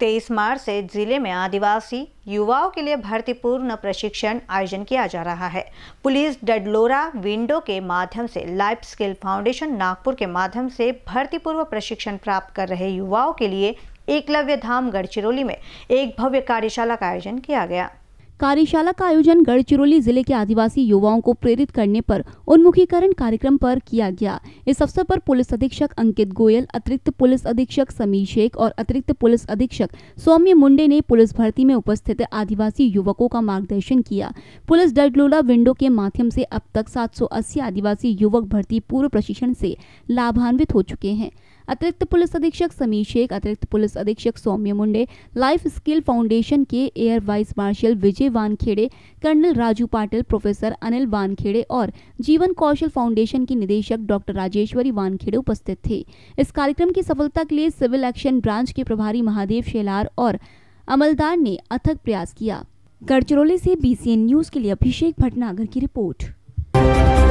तेईस मार्च से जिले में आदिवासी युवाओं के लिए भर्ती पूर्ण प्रशिक्षण आयोजन किया जा रहा है पुलिस डडलोरा विंडो के माध्यम से लाइफ स्किल फाउंडेशन नागपुर के माध्यम से भर्ती पूर्व प्रशिक्षण प्राप्त कर रहे युवाओं के लिए एकलव्य धाम गढ़चिरौली में एक भव्य कार्यशाला का आयोजन किया गया कार्यशाला का आयोजन गढ़चिरौली जिले के आदिवासी युवाओं को प्रेरित करने पर उन्मुखीकरण कार्यक्रम पर किया गया इस अवसर पर पुलिस अधीक्षक अंकित गोयल अतिरिक्त पुलिस अधीक्षक समीर शेख और अतिरिक्त पुलिस अधीक्षक सौम्य मुंडे ने पुलिस भर्ती में उपस्थित आदिवासी युवकों का मार्गदर्शन किया पुलिस डडलोला विंडो के माध्यम से अब तक सात आदिवासी युवक भर्ती पूर्व प्रशिक्षण से लाभान्वित हो चुके हैं अतिरिक्त पुलिस अधीक्षक समीर शेख अतिरिक्त पुलिस अधीक्षक Saumya Munde life skill foundation के air vice marshal Vijay Wankhede colonel Raju Patil professor Anil Wankhede और जीवन कौशल फाउंडेशन की निदेशक डॉक्टर राजेश्वरी वानखेड़े उपस्थित थे इस कार्यक्रम की सफलता के लिए सिविल एक्शन ब्रांच के प्रभारी महादेव शेलार और अमलदार ने अथक प्रयास किया गढ़चिरौली से बीसीएन न्यूज के लिए अभिषेक भटनागर की रिपोर्ट